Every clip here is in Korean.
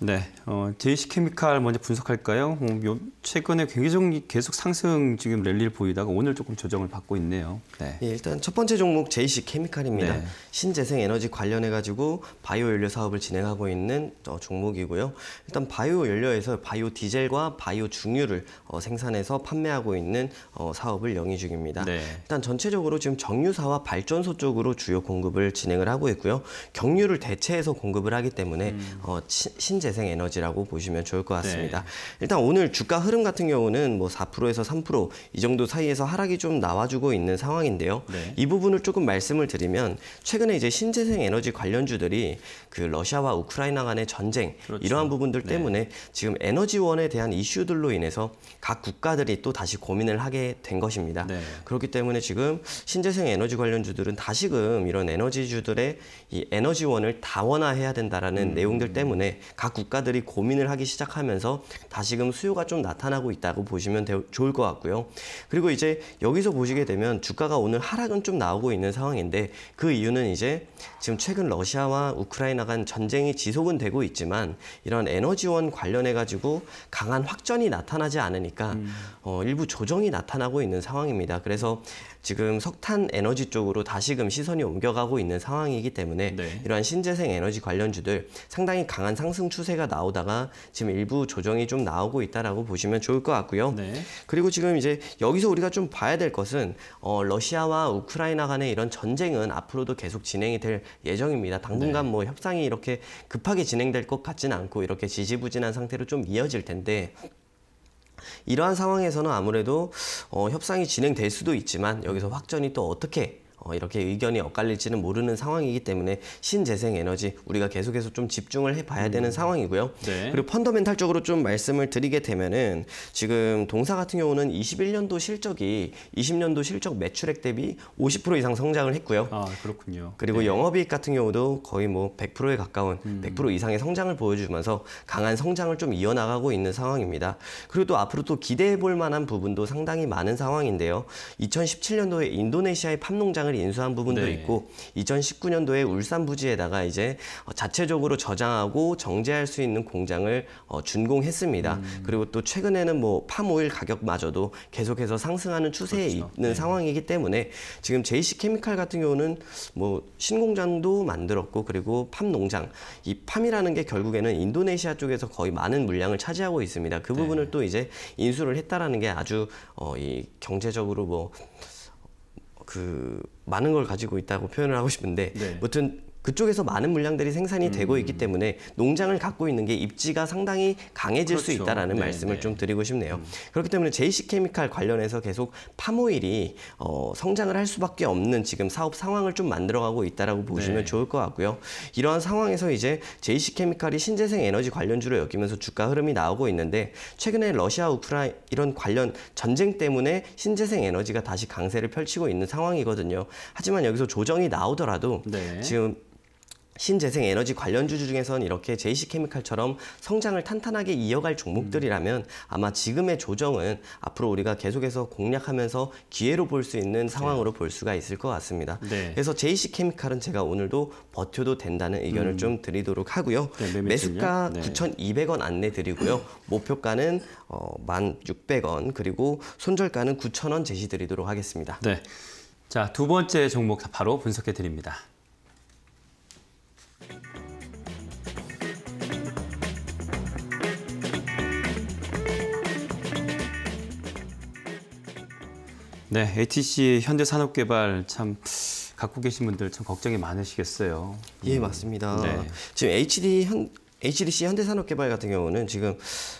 네. 어, 이 c 케미칼 먼저 분석할까요? 어, 최근에 굉장히 계속 상승 지금 랠리를 보이다가 오늘 조금 조정을 받고 있네요. 네. 예, 일단 첫 번째 종목 제이 c 케미칼입니다. 네. 신재생 에너지 관련해 가지고 바이오 연료 사업을 진행하고 있는 어, 종목이고요. 일단 바이오 연료에서 바이오 디젤과 바이오 중유를 어, 생산해서 판매하고 있는 어, 사업을 영위 중입니다. 네. 일단 전체적으로 지금 정유사와 발전소 쪽으로 주요 공급을 진행을 하고 있고요. 경유를 대체해서 공급을 하기 때문에 음. 어, 치, 신재생 에너지 지지라고 보시면 좋을 것 같습니다. 네. 일단 오늘 주가 흐름 같은 경우는 뭐 4%에서 3%이 정도 사이에서 하락이 좀 나와주고 있는 상황인데요. 네. 이 부분을 조금 말씀을 드리면 최근에 이제 신재생 에너지 관련주들이 그 러시아와 우크라이나 간의 전쟁 그렇죠. 이러한 부분들 네. 때문에 네. 지금 에너지원에 대한 이슈들로 인해서 각 국가들이 또 다시 고민을 하게 된 것입니다. 네. 그렇기 때문에 지금 신재생 에너지 관련주들은 다시금 이런 에너지주들의 이 에너지원을 다원화해야 된다라는 음. 내용들 때문에 각 국가들이 기업이 고민을 하기 시작하면서 다시금 수요가 좀 나타나고 있다고 보시면 되, 좋을 것 같고요. 그리고 이제 여기서 보시게 되면 주가가 오늘 하락은 좀 나오고 있는 상황인데 그 이유는 이제 지금 최근 러시아와 우크라이나 간 전쟁이 지속은 되고 있지만 이런 에너지원 관련해 가지고 강한 확전이 나타나지 않으니까 음. 어, 일부 조정이 나타나고 있는 상황입니다. 그래서 지금 석탄 에너지 쪽으로 다시금 시선이 옮겨가고 있는 상황이기 때문에 네. 이러한 신재생 에너지 관련주들 상당히 강한 상승 추세가 나오 나오다가 지금 일부 조정이 좀 나오고 있다라고 보시면 좋을 것 같고요. 네. 그리고 지금 이제 여기서 우리가 좀 봐야 될 것은 어, 러시아와 우크라이나 간의 이런 전쟁은 앞으로도 계속 진행이 될 예정입니다. 당분간 네. 뭐 협상이 이렇게 급하게 진행될 것 같지는 않고 이렇게 지지부진한 상태로 좀 이어질 텐데 이러한 상황에서는 아무래도 어, 협상이 진행될 수도 있지만 여기서 확전이 또 어떻게 어, 이렇게 의견이 엇갈릴지는 모르는 상황이기 때문에 신재생 에너지 우리가 계속해서 좀 집중을 해봐야 음. 되는 상황이고요. 네. 그리고 펀더멘탈적으로 좀 말씀을 드리게 되면은 지금 동사 같은 경우는 21년도 실적이 20년도 실적 매출액 대비 50% 이상 성장을 했고요. 아 그렇군요. 그리고 네. 영업이익 같은 경우도 거의 뭐 100%에 가까운 음. 100% 이상의 성장을 보여주면서 강한 성장을 좀 이어나가고 있는 상황입니다. 그리고 또 앞으로 또 기대해 볼 만한 부분도 상당히 많은 상황인데요. 2017년도에 인도네시아의 판농장을 땅을 인수한 부분도 네. 있고 2019년도에 울산 부지에다가 이제 어, 자체적으로 저장하고 정제할 수 있는 공장을 어, 준공했습니다. 음. 그리고 또 최근에는 뭐 팜오일 가격마저도 계속해서 상승하는 추세에 그렇죠. 있는 네. 상황이기 때문에 지금 JC 케미칼 같은 경우는 뭐 신공장도 만들었고 그리고 팜 농장 이 팜이라는 게 결국에는 인도네시아 쪽에서 거의 많은 물량을 차지하고 있습니다. 그 네. 부분을 네. 또 이제 인수를 했다라는 게 아주 어, 이 경제적으로 뭐그 많은 걸 가지고 있다고 표현을 하고 싶은데 네. 무튼 그쪽에서 많은 물량들이 생산이 음. 되고 있기 때문에 농장을 갖고 있는 게 입지가 상당히 강해질 그렇죠. 수 있다라는 네, 말씀을 네. 좀 드리고 싶네요. 음. 그렇기 때문에 JC 케미칼 관련해서 계속 파모일이 어, 성장을 할 수밖에 없는 지금 사업 상황을 좀 만들어가고 있다라고 보시면 네. 좋을 것 같고요. 이러한 상황에서 이제 JC 케미칼이 신재생 에너지 관련주로 여기면서 주가 흐름이 나오고 있는데 최근에 러시아 우크라이 이런 관련 전쟁 때문에 신재생 에너지가 다시 강세를 펼치고 있는 상황이거든요. 하지만 여기서 조정이 나오더라도 네. 지금 신재생 에너지 관련주주 중에선 이렇게 제이씨케미칼처럼 성장을 탄탄하게 이어갈 종목들이라면 아마 지금의 조정은 앞으로 우리가 계속해서 공략하면서 기회로 볼 수 있는 상황으로 볼 수가 있을 것 같습니다. 네. 그래서 제이씨케미칼은 제가 오늘도 버텨도 된다는 의견을 음. 좀 드리도록 하고요. 네, 매수가 네. 9,200원 안내 드리고요. 목표가는 어, 1,600원 그리고 손절가는 9,000원 제시 드리도록 하겠습니다. 네. 자, 두 번째 종목 바로 분석해 드립니다. 네, ATC 현대산업개발 참 갖고 계신 분들 참 걱정이 많으시겠어요. 예, 음. 맞습니다. 네. 지금 HD 현, HDC 현대산업개발 같은 경우는 지금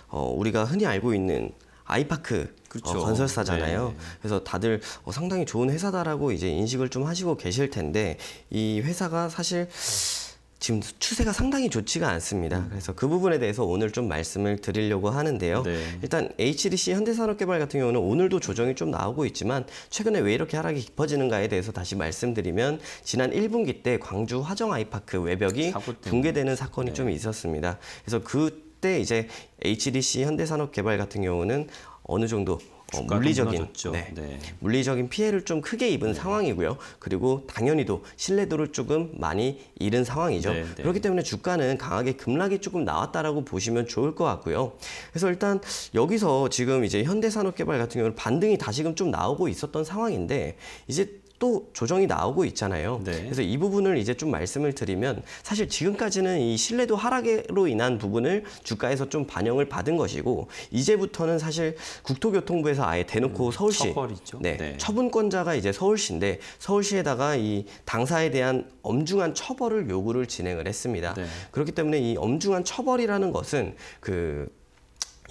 어, 우리가 흔히 알고 있는 아이파크 어, 그렇죠. 어, 건설사잖아요. 네. 그래서 다들 어, 상당히 좋은 회사다라고 이제 인식을 좀 하시고 계실 텐데 이 회사가 사실 네. 지금 추세가 상당히 좋지가 않습니다. 음. 그래서 그 부분에 대해서 오늘 좀 말씀을 드리려고 하는데요. 네. 일단 HDC 현대산업개발 같은 경우는 오늘도 조정이 좀 나오고 있지만 최근에 왜 이렇게 하락이 깊어지는가에 대해서 다시 말씀드리면 지난 1분기 때 광주 화정 아이파크 외벽이 붕괴되는 사건이 네. 좀 있었습니다. 그래서 그때 이제 HDC 현대산업개발 같은 경우는 어느 정도 어, 물리적인 네, 네. 물리적인 피해를 좀 크게 입은 네. 상황이고요. 그리고 당연히도 신뢰도를 조금 많이 잃은 상황이죠. 네, 네. 그렇기 때문에 주가는 강하게 급락이 조금 나왔다라고 보시면 좋을 것 같고요. 그래서 일단 여기서 지금 이제 현대산업개발 같은 경우는 반등이 다시금 좀 나오고 있었던 상황인데 이제 또 조정이 나오고 있잖아요. 네. 그래서 이 부분을 이제 좀 말씀을 드리면 사실 지금까지는 이 신뢰도 하락으로 인한 부분을 주가에서 좀 반영을 받은 것이고 이제부터는 사실 국토교통부에서 아예 대놓고 음, 서울시 네, 네, 처분권자가 이제 서울시인데 서울시에다가 이 당사에 대한 엄중한 처벌을 요구를 진행을 했습니다. 네. 그렇기 때문에 이 엄중한 처벌이라는 것은 그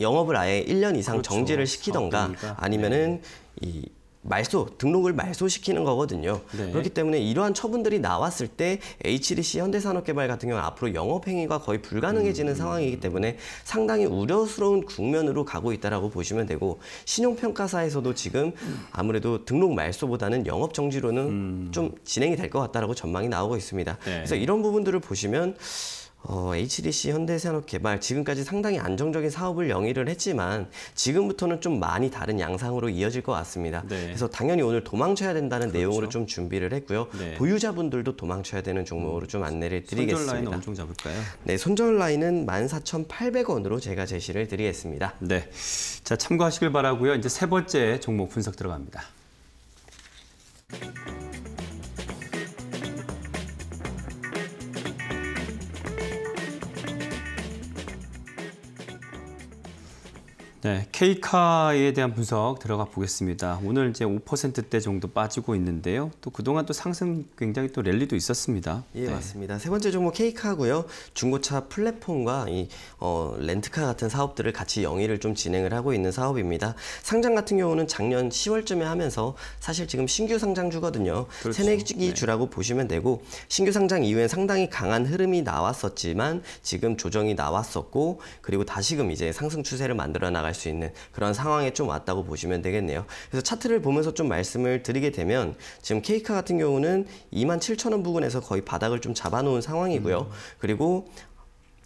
영업을 아예 1년 이상 그렇죠. 정지를 시키던가 아니면은 네. 이 말소 등록을 말소시키는 거거든요. 네. 그렇기 때문에 이러한 처분들이 나왔을 때 HDC 현대산업개발 같은 경우는 앞으로 영업 행위가 거의 불가능해지는 음, 상황이기 때문에 상당히 우려스러운 국면으로 가고 있다라고 보시면 되고 신용평가사에서도 지금 아무래도 등록 말소보다는 영업 정지로는 음. 좀 진행이 될 것 같다라고 전망이 나오고 있습니다. 네. 그래서 이런 부분들을 보시면 어, HDC 현대산업개발 지금까지 상당히 안정적인 사업을 영위를 했지만 지금부터는 좀 많이 다른 양상으로 이어질 것 같습니다. 네. 그래서 당연히 오늘 도망쳐야 된다는 그렇죠. 내용으로 좀 준비를 했고요. 네. 보유자분들도 도망쳐야 되는 종목으로 좀 안내를 음, 드리겠습니다. 손절 라인 엄청 잡을까요? 네, 손절 라인은 14,800원으로 제가 제시를 드리겠습니다. 네, 자 참고하시길 바라고요. 이제 세 번째 종목 분석 들어갑니다. 네, K카에 대한 분석 들어가 보겠습니다. 오늘 이제 5%대 정도 빠지고 있는데요. 또 그동안 또 상승 굉장히 또 랠리도 있었습니다. 예, 네. 맞습니다. 세 번째 종목 K카고요. 중고차 플랫폼과 이 어, 렌트카 같은 사업들을 같이 영위를 좀 진행을 하고 있는 사업입니다. 상장 같은 경우는 작년 10월쯤에 하면서 사실 지금 신규 상장주거든요. 그렇죠. 새내기 네. 주라고 보시면 되고 신규 상장 이후엔 상당히 강한 흐름이 나왔었지만 지금 조정이 나왔었고 그리고 다시금 이제 상승 추세를 만들어 나가 나갈 수 있는 그런 상황에 좀 왔다고 보시면 되겠네요. 그래서 차트를 보면서 좀 말씀을 드리게 되면 지금 케이카 같은 경우는 27,000원 부근에서 거의 바닥을 좀 잡아놓은 상황이고요. 음. 그리고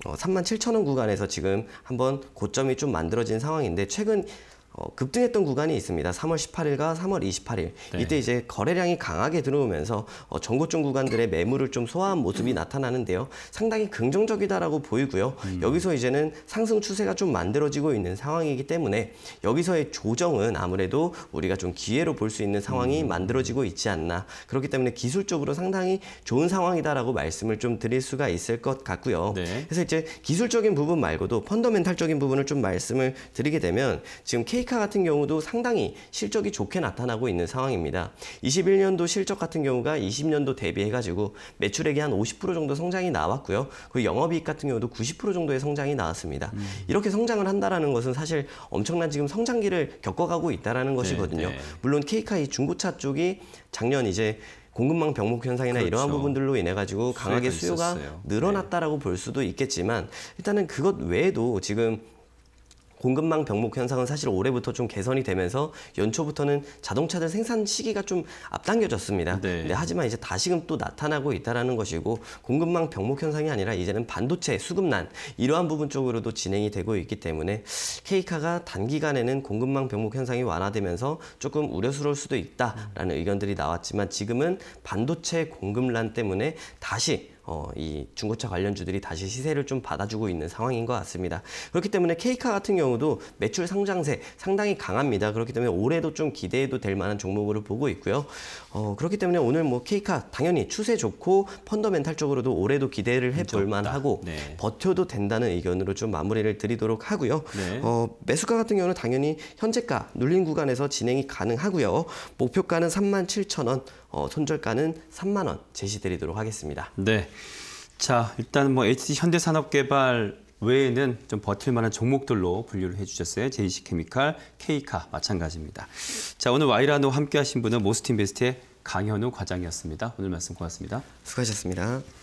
어, 37,000원 구간에서 지금 한번 고점이 좀 만들어진 상황인데 최근 어, 급등했던 구간이 있습니다. 3월 18일과 3월 28일 네. 이때 이제 거래량이 강하게 들어오면서 어, 전고점 구간들의 매물을 좀 소화한 모습이 음. 나타나는데요. 상당히 긍정적이다라고 보이고요. 음. 여기서 이제는 상승 추세가 좀 만들어지고 있는 상황이기 때문에 여기서의 조정은 아무래도 우리가 좀 기회로 볼 수 있는 상황이 음. 만들어지고 있지 않나. 그렇기 때문에 기술적으로 상당히 좋은 상황이다라고 말씀을 좀 드릴 수가 있을 것 같고요. 네. 그래서 이제 기술적인 부분 말고도 펀더멘탈적인 부분을 좀 말씀을 드리게 되면 지금 K 케이카 같은 경우도 상당히 실적이 좋게 나타나고 있는 상황입니다. 21년도 실적 같은 경우가 20년도 대비해가지고 매출액이 한 50% 정도 성장이 나왔고요. 그 영업이익 같은 경우도 90% 정도의 성장이 나왔습니다. 음. 이렇게 성장을 한다라는 것은 사실 엄청난 지금 성장기를 겪어가고 있다라는 네, 것이거든요. 네, 네. 물론 케이카이 중고차 쪽이 작년 이제 공급망 병목 현상이나 그렇죠. 이러한 부분들로 인해 가지고 강하게 수요가 있었어요. 네. 늘어났다라고 네. 볼 수도 있겠지만 일단은 그것 외에도 지금 공급망 병목 현상은 사실 올해부터 좀 개선이 되면서 연초부터는 자동차들 생산 시기가 좀 앞당겨졌습니다. 네. 근데 하지만 이제 다시금 또 나타나고 있다라는 것이고 공급망 병목 현상이 아니라 이제는 반도체 수급난 이러한 부분 쪽으로도 진행이 되고 있기 때문에 케이카가 단기간에는 공급망 병목 현상이 완화되면서 조금 우려스러울 수도 있다라는 의견들이 나왔지만 지금은 반도체 공급난 때문에 다시 어, 이 중고차 관련주들이 다시 시세를 좀 받아주고 있는 상황인 것 같습니다. 그렇기 때문에 케이카 같은 경우도 매출 상장세 상당히 강합니다. 그렇기 때문에 올해도 좀 기대해도 될 만한 종목으로 보고 있고요. 어, 그렇기 때문에 오늘 뭐 케이카 당연히 추세 좋고 펀더멘탈적으로도 올해도 기대를 해볼 만하고 네. 버텨도 된다는 의견으로 좀 마무리를 드리도록 하고요. 네. 어, 매수가 같은 경우는 당연히 현재가 눌린 구간에서 진행이 가능하고요. 목표가는 37,000원 어, 손절가는 3만 원 제시드리도록 하겠습니다. 네. 자, 일단 뭐 HD 현대산업개발 외에는 좀 버틸 만한 종목들로 분류를 해주셨어요. 제이시 케미칼, 케카 마찬가지입니다. 자, 오늘 와이라노 함께 하신 분은 모스틴베스트의 강현우 과장이었습니다. 오늘 말씀 고맙습니다. 수고하셨습니다.